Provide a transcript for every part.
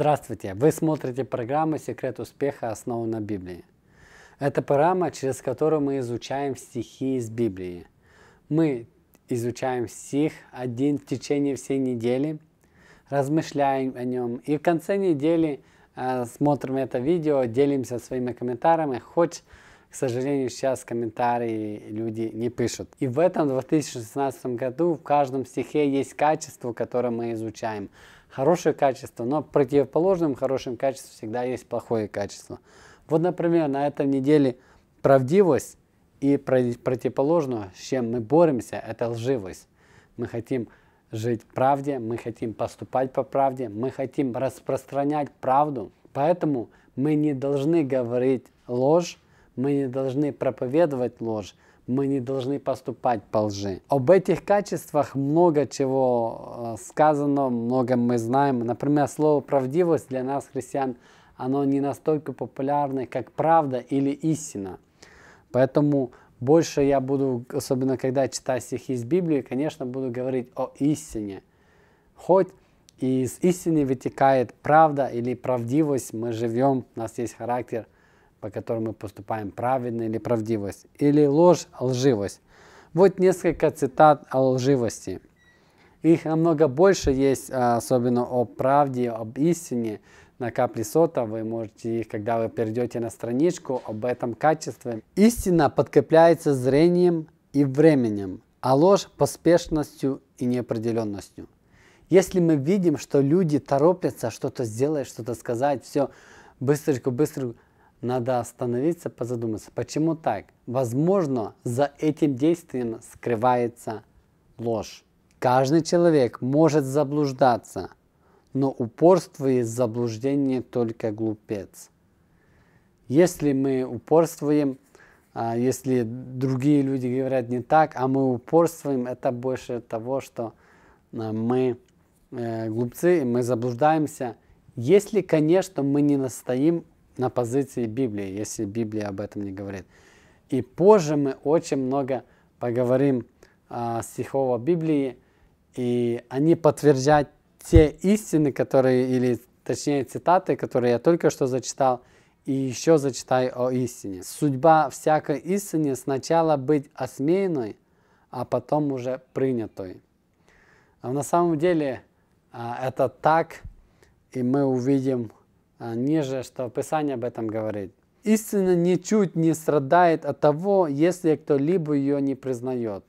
Здравствуйте! Вы смотрите программу «Секрет успеха. Основа на Библии». Это программа, через которую мы изучаем стихи из Библии. Мы изучаем стих один в течение всей недели, размышляем о нем и в конце недели э, смотрим это видео, делимся своими комментариями, хоть к сожалению, сейчас комментарии люди не пишут. И в этом 2016 году в каждом стихе есть качество, которое мы изучаем хорошее качество, но противоположным хорошим качеством всегда есть плохое качество. Вот, например, на этой неделе правдивость и противоположно, с чем мы боремся, это лживость. Мы хотим жить в правде, мы хотим поступать по правде, мы хотим распространять правду. Поэтому мы не должны говорить ложь, мы не должны проповедовать ложь, мы не должны поступать по лжи. Об этих качествах много чего э, сказано, много мы знаем. Например, слово «правдивость» для нас, христиан, оно не настолько популярно, как «правда» или «истина». Поэтому больше я буду, особенно когда читаю стихи из Библии, конечно, буду говорить о истине. Хоть из истины вытекает правда или правдивость, мы живем, у нас есть характер – по которым мы поступаем праведно или правдивость, или ложь, лживость. Вот несколько цитат о лживости. Их намного больше есть, а, особенно о правде, об истине. На капли сота вы можете, их когда вы перейдете на страничку, об этом качестве. Истина подкрепляется зрением и временем, а ложь поспешностью и неопределенностью. Если мы видим, что люди торопятся что-то сделать, что-то сказать, все быстренько, быстренько, надо остановиться, позадуматься. Почему так? Возможно, за этим действием скрывается ложь. Каждый человек может заблуждаться, но упорствует в заблуждении только глупец. Если мы упорствуем, а, если другие люди говорят не так, а мы упорствуем, это больше того, что а, мы э, глупцы, мы заблуждаемся. Если, конечно, мы не настоим на позиции Библии, если Библия об этом не говорит. И позже мы очень много поговорим о а, стихов о Библии, и они подтверждают те истины, которые, или точнее цитаты, которые я только что зачитал, и еще зачитаю о истине. Судьба всякой истины сначала быть осмеянной, а потом уже принятой. А на самом деле а, это так, и мы увидим а, ниже, что Писание об этом говорит. Истина ничуть не страдает от того, если кто-либо ее не признает.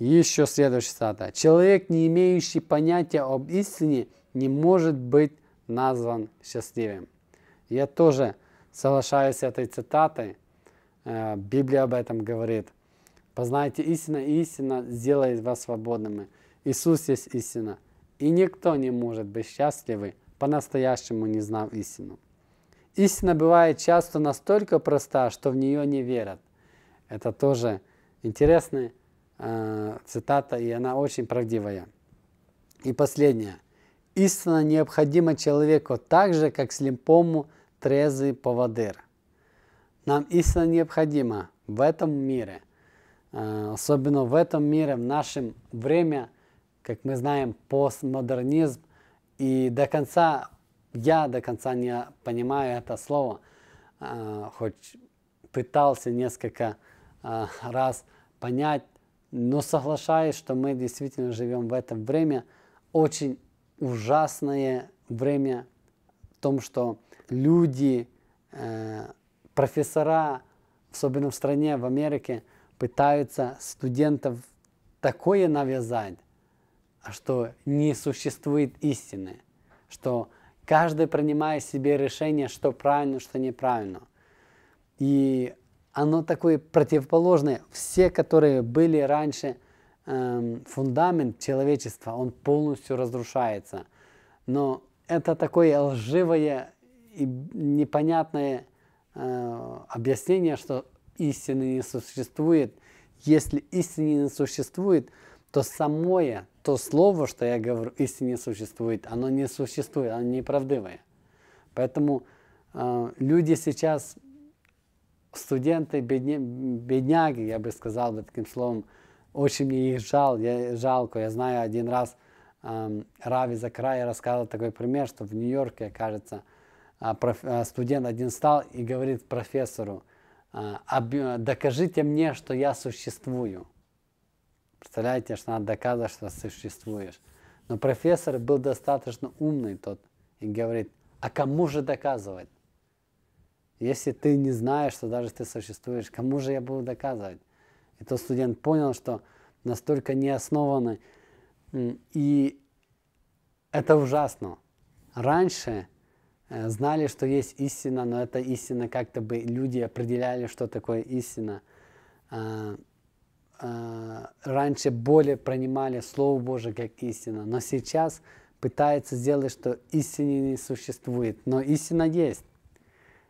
Еще следующая цитата. Человек, не имеющий понятия об истине, не может быть назван счастливым. Я тоже соглашаюсь с этой цитатой. Э, Библия об этом говорит. Познайте истина и истина сделает вас свободными. Иисус есть истина. И никто не может быть счастливым по-настоящему не знал истину. Истина бывает часто настолько проста, что в нее не верят. Это тоже интересная э, цитата, и она очень правдивая. И последнее. Истина необходима человеку так же, как слепому трезвый поводыр. Нам истина необходима в этом мире, э, особенно в этом мире, в нашем время, как мы знаем, постмодернизм, и до конца, я до конца не понимаю это слово, а, хоть пытался несколько а, раз понять, но соглашаюсь, что мы действительно живем в это время, очень ужасное время в том, что люди, э, профессора, особенно в стране, в Америке, пытаются студентов такое навязать, что не существует истины, что каждый принимает себе решение, что правильно, что неправильно. И оно такое противоположное. Все, которые были раньше, эм, фундамент человечества, он полностью разрушается. Но это такое лживое и непонятное э, объяснение, что истины не существует. Если истины не существует, то самое то слово, что я говорю, истине существует, оно не существует, оно неправдивое. Поэтому э, люди сейчас, студенты, бедня, бедняги, я бы сказал бы таким словом, очень мне их жал, я, жалко. Я знаю, один раз э, Рави Закрая рассказывал такой пример, что в Нью-Йорке, кажется, э, проф, э, студент один стал и говорит профессору, э, об, докажите мне, что я существую. Представляете, что надо доказывать, что существуешь. Но профессор был достаточно умный тот и говорит, а кому же доказывать? Если ты не знаешь, что даже ты существуешь, кому же я буду доказывать? И тот студент понял, что настолько не И это ужасно. Раньше э, знали, что есть истина, но эта истина как-то бы люди определяли, что такое истина. А, а, раньше более принимали Слово Божие как истина, но сейчас пытаются сделать, что истины не существует. Но истина есть.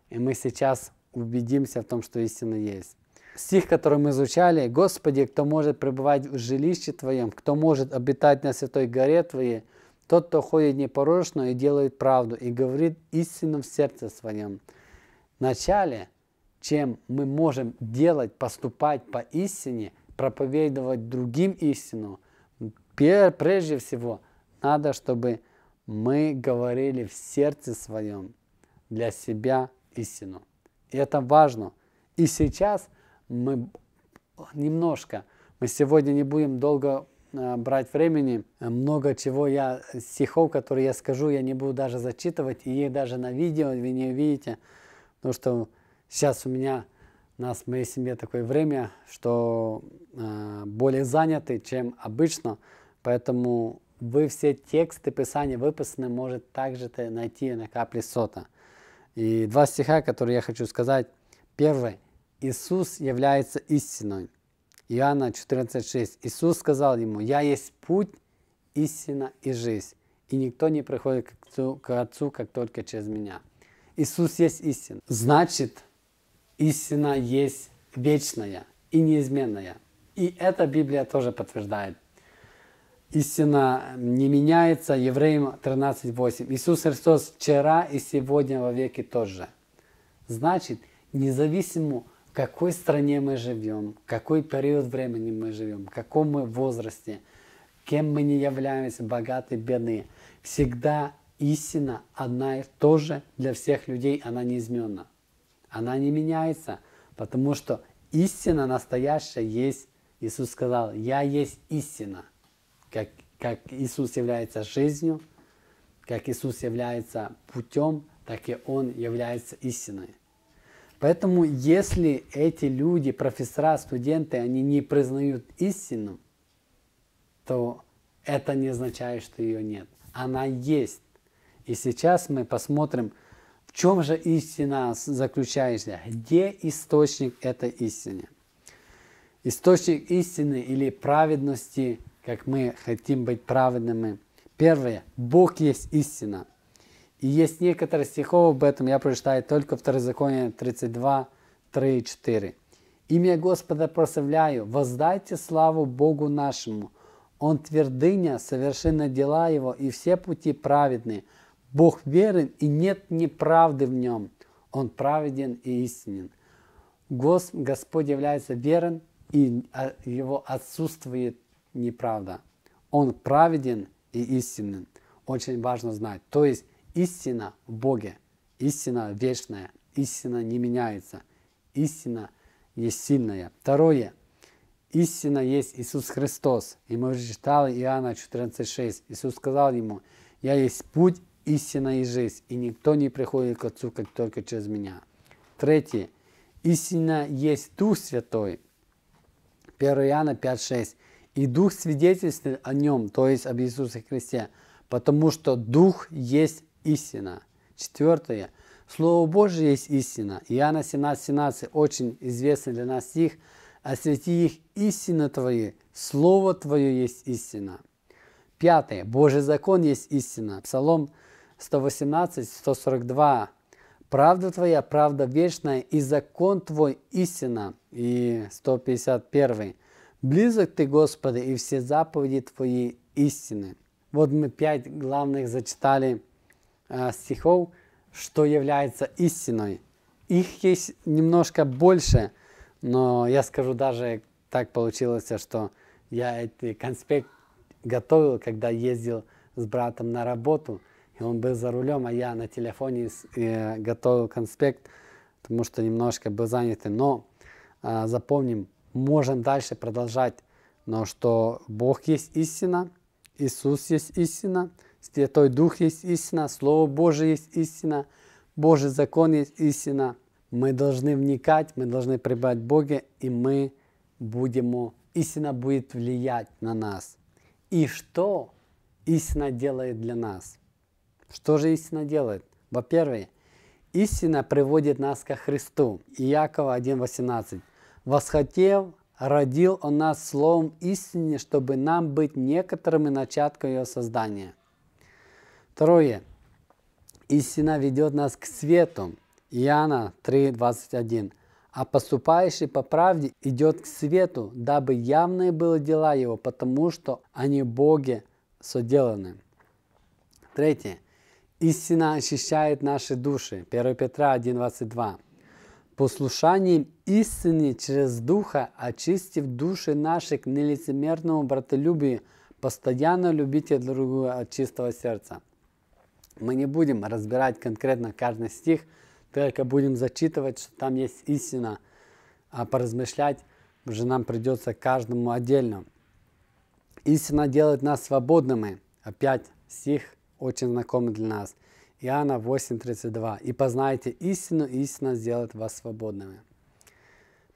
И мы сейчас убедимся в том, что истина есть. Стих, который мы изучали, «Господи, кто может пребывать в жилище Твоем, кто может обитать на святой горе Твоей, тот, кто ходит непорочно и делает правду, и говорит истину в сердце своем». Вначале, чем мы можем делать, поступать по истине – проповедовать другим истину, прежде всего надо, чтобы мы говорили в сердце своем для себя истину. И это важно. И сейчас мы немножко, мы сегодня не будем долго э, брать времени. Много чего я, стихов, которые я скажу, я не буду даже зачитывать, и их даже на видео вы не увидите, потому что сейчас у меня у нас в моей семье такое время, что э, более заняты, чем обычно, поэтому вы все тексты Писания выписаны может также найти на капле сота. И два стиха, которые я хочу сказать. Первый. Иисус является истиной. Иоанна 14,6. Иисус сказал ему, «Я есть путь, истина и жизнь, и никто не приходит к отцу, к отцу, как только через меня». Иисус есть истина. Значит, истина есть вечная и неизменная. И это Библия тоже подтверждает. Истина не меняется. Евреям 13.8. Иисус Христос вчера и сегодня во веки тот же. Значит, независимо в какой стране мы живем, какой период времени мы живем, в каком мы возрасте, кем мы не являемся, богаты, бедны, всегда истина одна и та же для всех людей, она неизменна она не меняется, потому что истина настоящая есть. Иисус сказал, я есть истина. Как, как Иисус является жизнью, как Иисус является путем, так и Он является истиной. Поэтому если эти люди, профессора, студенты, они не признают истину, то это не означает, что ее нет. Она есть. И сейчас мы посмотрим, в чем же истина заключается? Где источник этой истины? Источник истины или праведности, как мы хотим быть праведными. Первое. Бог есть истина. И есть некоторые стихов об этом, я прочитаю только в Второзаконие 32, 3 4. «Имя Господа прославляю, воздайте славу Богу нашему. Он твердыня, совершенно дела его, и все пути праведные. Бог верен, и нет неправды в нем. Он праведен и истинен. Гос, Господь является верен, и а, его отсутствует неправда. Он праведен и истинен. Очень важно знать. То есть истина в Боге, истина вечная, истина не меняется, истина есть сильная. Второе. Истина есть Иисус Христос. И мы уже читали Иоанна 14,6. Иисус сказал ему, «Я есть путь истина и жизнь, и никто не приходит к Отцу, как только через меня. Третье. Истина есть Дух Святой. 1 Иоанна 5.6. И Дух свидетельствует о Нем, то есть об Иисусе Христе, потому что Дух есть истина. Четвертое. Слово Божье есть истина. Иоанна 17, 17, очень известный для нас стих. «Освети их истина Твои, Слово Твое есть истина». Пятое. Божий закон есть истина. Псалом 118, 142. «Правда твоя, правда вечная, и закон твой истина». И 151. «Близок ты, Господи, и все заповеди твои истины». Вот мы пять главных зачитали э, стихов, что является истиной. Их есть немножко больше, но я скажу даже так получилось, что я этот конспект готовил, когда ездил с братом на работу – и он был за рулем, а я на телефоне э, готовил конспект, потому что немножко был занят. Но а, запомним, можем дальше продолжать, но что Бог есть истина, Иисус есть истина, Святой Дух есть истина, Слово Божие есть истина, Божий закон есть истина. Мы должны вникать, мы должны пребывать в Боге, и мы будем, истина будет влиять на нас. И что истина делает для нас? Что же истина делает? Во-первых, истина приводит нас ко Христу. Иакова 1.18. «Восхотев, родил Он нас словом истине, чтобы нам быть некоторыми начатками Его создания». Второе. Истина ведет нас к свету. Иоанна 3.21. «А поступающий по правде идет к свету, дабы явные были дела его, потому что они Боге соделаны». Третье. Истина очищает наши души. 1 Петра 1.22. Послушанием истины через Духа, очистив души наши к нелицемерному братолюбию, постоянно любите друг друга от чистого сердца. Мы не будем разбирать конкретно каждый стих, только будем зачитывать, что там есть истина, а поразмышлять уже нам придется каждому отдельно. Истина делает нас свободными. Опять стих очень знакомы для нас. Иоанна 8.32. «И познайте истину, истина сделает вас свободными».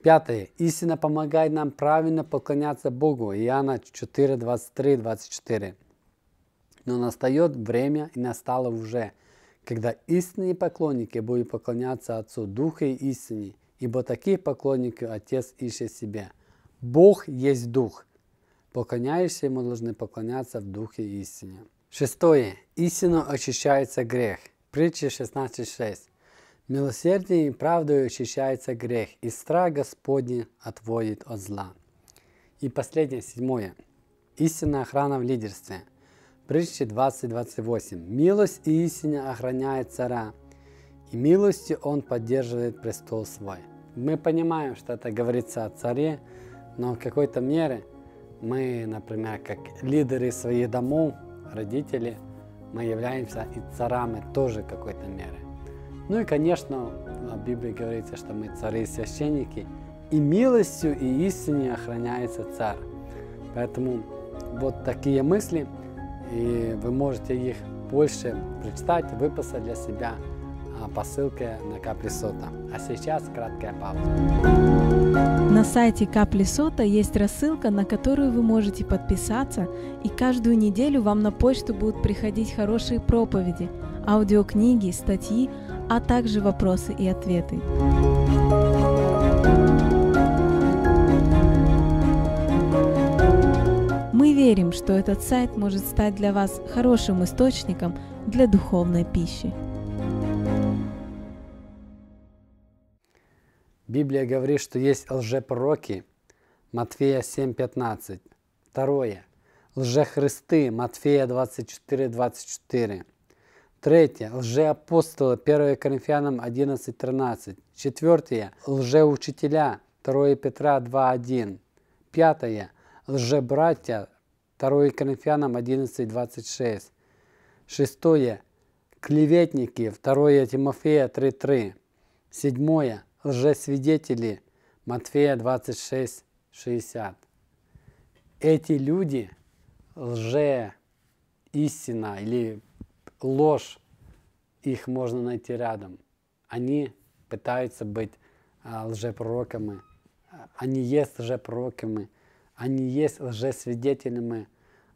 Пятое. Истина помогает нам правильно поклоняться Богу. Иоанна 4, 23, 24. Но настает время, и настало уже, когда истинные поклонники будут поклоняться Отцу, Духу и истине, ибо таких поклонников Отец ищет себе. Бог есть Дух. Поклоняющие Ему должны поклоняться в Духе и истине. Шестое. истинно очищается грех. Притча 16.6. Милосердие и правдой очищается грех, и страх Господний отводит от зла. И последнее, седьмое. Истинная охрана в лидерстве. Притча 20.28. Милость и истина охраняет царя, и милостью он поддерживает престол свой. Мы понимаем, что это говорится о царе, но в какой-то мере мы, например, как лидеры своих домов, родители, мы являемся и царами тоже какой-то меры. Ну и, конечно, в Библии говорится, что мы цари и священники, и милостью и истине охраняется царь. Поэтому вот такие мысли, и вы можете их больше прочитать, выписать для себя а, по ссылке на Каприсота. А сейчас краткая пауза. На сайте Капли Сота есть рассылка, на которую вы можете подписаться, и каждую неделю вам на почту будут приходить хорошие проповеди, аудиокниги, статьи, а также вопросы и ответы. Мы верим, что этот сайт может стать для вас хорошим источником для духовной пищи. Библия говорит, что есть лжепророки, Матфея 7:15. Второе. Лжехристы, Матфея 24:24. 24. Третье. Лжеапостолы, 1 Коринфянам 11:13. Четвертое. Лжеучителя, 2 Петра 2:1. Пятое. Лжебратья, 2 Коринфянам 11:26. Шестое. Клеветники, 2 Тимофея 3:3. Седьмое лжесвидетели. Матфея 26, 60. Эти люди лже истина или ложь, их можно найти рядом. Они пытаются быть а, лжепророками. Они есть лжепророками. Они есть лжесвидетелями.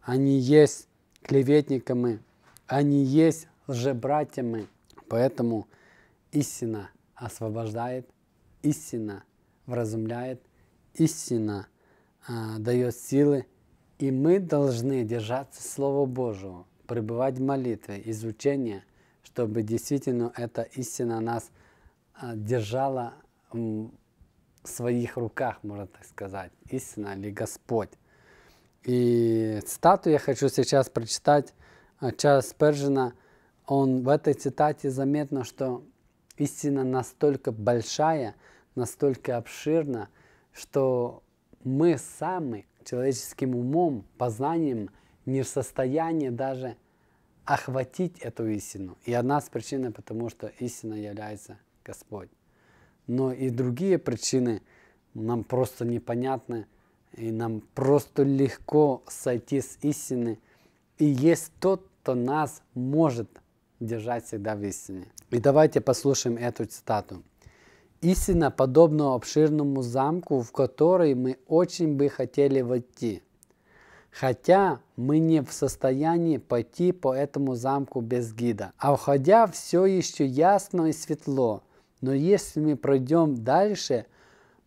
Они есть клеветниками. Они есть лжебратьями. Поэтому истина освобождает – истина вразумляет, истина а, дает силы, и мы должны держаться Слова Божьего, пребывать в молитве, изучении, чтобы действительно эта истина нас а, держала в своих руках, можно так сказать, истина или Господь. И цитату я хочу сейчас прочитать а, Чарльз Пержина. Он в этой цитате заметно, что истина настолько большая – настолько обширно, что мы сами человеческим умом, познанием не в состоянии даже охватить эту истину. И одна из причин, потому что истина является Господь. Но и другие причины нам просто непонятны, и нам просто легко сойти с истины. И есть тот, кто нас может держать всегда в истине. И давайте послушаем эту цитату. Истина подобна обширному замку, в который мы очень бы хотели войти. Хотя мы не в состоянии пойти по этому замку без гида. А входя все еще ясно и светло. Но если мы пройдем дальше,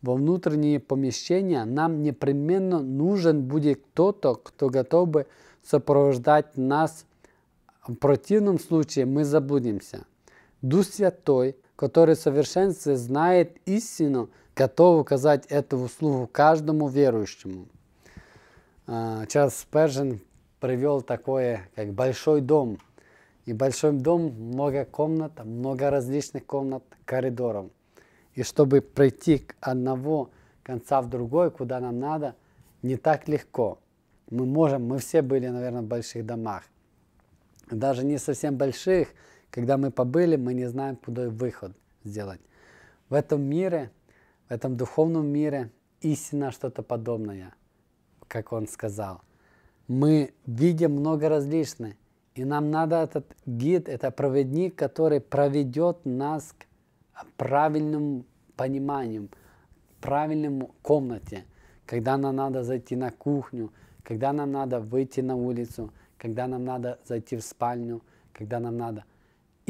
во внутренние помещения, нам непременно нужен будет кто-то, кто готов бы сопровождать нас. В противном случае мы заблудимся. Дух Святой который в совершенстве знает истину, готов указать эту услугу каждому верующему. А, Чарльз Спержин привел такое, как большой дом. И большой дом много комнат, много различных комнат, коридоров. И чтобы пройти к одного конца в другой, куда нам надо, не так легко. Мы можем, мы все были, наверное, в больших домах. Даже не совсем больших – когда мы побыли, мы не знаем, куда выход сделать. В этом мире, в этом духовном мире истина что-то подобное, как он сказал. Мы видим много различных, и нам надо этот гид, это проводник, который проведет нас к правильному пониманию, правильному комнате, когда нам надо зайти на кухню, когда нам надо выйти на улицу, когда нам надо зайти в спальню, когда нам надо.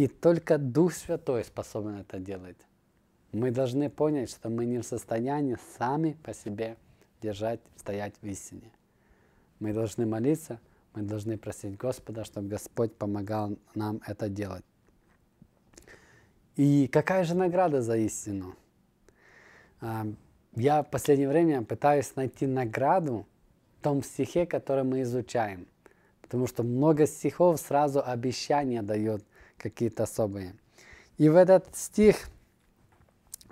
И только Дух Святой способен это делать. Мы должны понять, что мы не в состоянии сами по себе держать, стоять в истине. Мы должны молиться, мы должны просить Господа, чтобы Господь помогал нам это делать. И какая же награда за истину? А, я в последнее время пытаюсь найти награду в том стихе, который мы изучаем. Потому что много стихов сразу обещания дает какие-то особые. И в этот стих,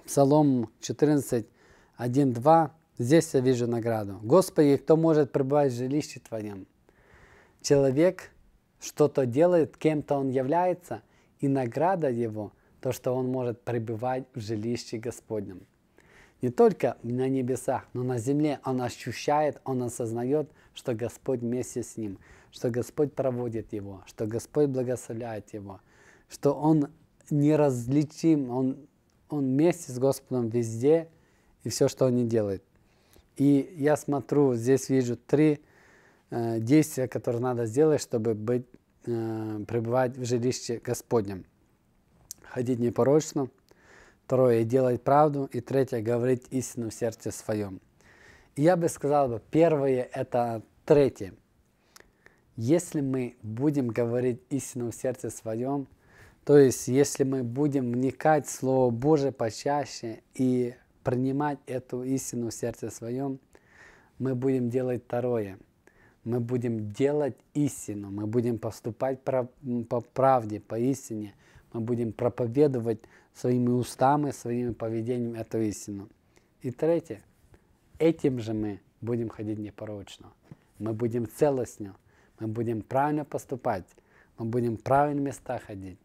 Псалом 14, 1, 2, здесь я вижу награду. Господи, кто может пребывать в жилище Твоем? Человек что-то делает, кем-то он является, и награда его – то, что он может пребывать в жилище Господнем. Не только на небесах, но на земле он ощущает, он осознает, что Господь вместе с ним, что Господь проводит его, что Господь благословляет его – что он неразличим, он, он вместе с Господом везде и все, что он не делает. И я смотрю, здесь вижу три э, действия, которые надо сделать, чтобы быть, э, пребывать в жилище Господнем. Ходить непорочно, второе – делать правду, и третье – говорить истину в сердце своем. И я бы сказал, бы, первое – это третье. Если мы будем говорить истину в сердце своем – то есть, если мы будем вникать в Слово Божие почаще и принимать эту истину в сердце своем, мы будем делать второе. Мы будем делать истину, мы будем поступать по правде, по истине, мы будем проповедовать своими устами, своим поведением эту истину. И третье, этим же мы будем ходить непорочно. Мы будем целостно, мы будем правильно поступать, мы будем в правильные места ходить.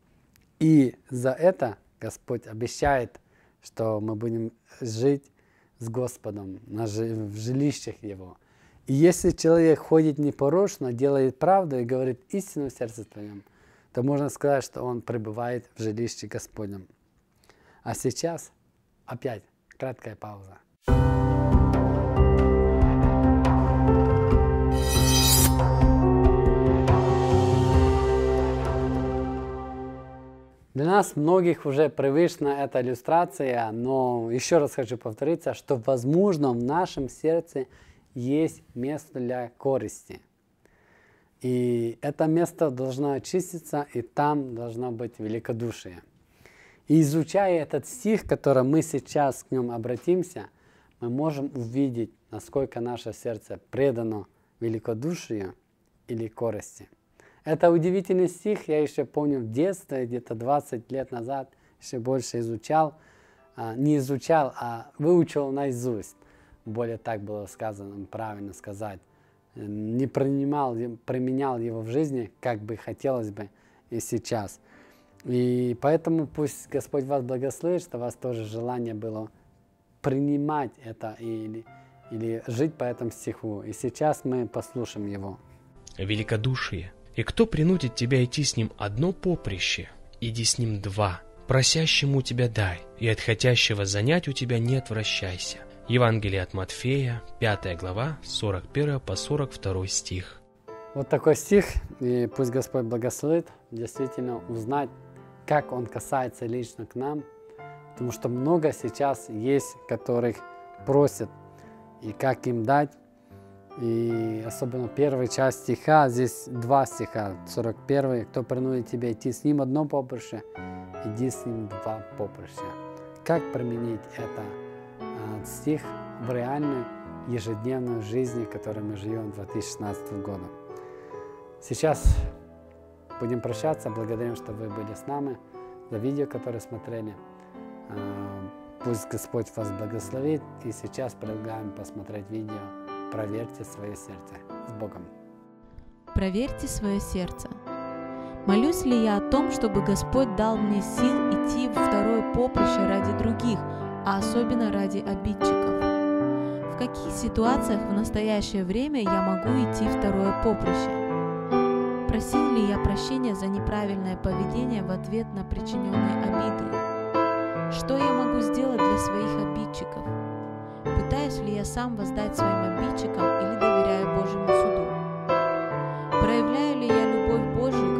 И за это Господь обещает, что мы будем жить с Господом в жилищах Его. И если человек ходит непорочно, делает правду и говорит истину в сердце твоем, то можно сказать, что он пребывает в жилище Господнем. А сейчас опять краткая пауза. Для нас многих уже привычна эта иллюстрация, но еще раз хочу повториться, что, возможно, в нашем сердце есть место для корысти. И это место должно очиститься, и там должно быть великодушие. И изучая этот стих, к которому мы сейчас к нему обратимся, мы можем увидеть, насколько наше сердце предано великодушию или корости. Это удивительный стих, я еще помню в детстве, где-то 20 лет назад, еще больше изучал, а, не изучал, а выучил наизусть. Более так было сказано, правильно сказать. Не принимал, применял его в жизни, как бы хотелось бы и сейчас. И поэтому пусть Господь вас благословит, что у вас тоже желание было принимать это или, или жить по этому стиху. И сейчас мы послушаем его. Великодушие и кто принудит тебя идти с ним одно поприще? Иди с ним два. Просящему тебя дай, и от хотящего занять у тебя не отвращайся. Евангелие от Матфея, 5 глава, 41 по 42 стих. Вот такой стих, и пусть Господь благословит, действительно узнать, как он касается лично к нам, потому что много сейчас есть, которых просят, и как им дать, и особенно первая часть стиха, здесь два стиха, 41, кто принудит тебя идти с ним одно поприще, иди с ним два поприща. Как применить этот а, стих в реальной ежедневной жизни, в которой мы живем в 2016 году? Сейчас будем прощаться, благодарим, что вы были с нами, за видео, которое смотрели. А, пусть Господь вас благословит, и сейчас предлагаем посмотреть видео проверьте свое сердце. С Богом! Проверьте свое сердце. Молюсь ли я о том, чтобы Господь дал мне сил идти во второе поприще ради других, а особенно ради обидчиков? В каких ситуациях в настоящее время я могу идти второе поприще? Просил ли я прощения за неправильное поведение в ответ на причиненные обиды? Что я могу сделать для своих обидчиков? Пытаюсь ли я сам воздать своим обидчикам или доверяю Божьему суду? Проявляю ли я любовь Божию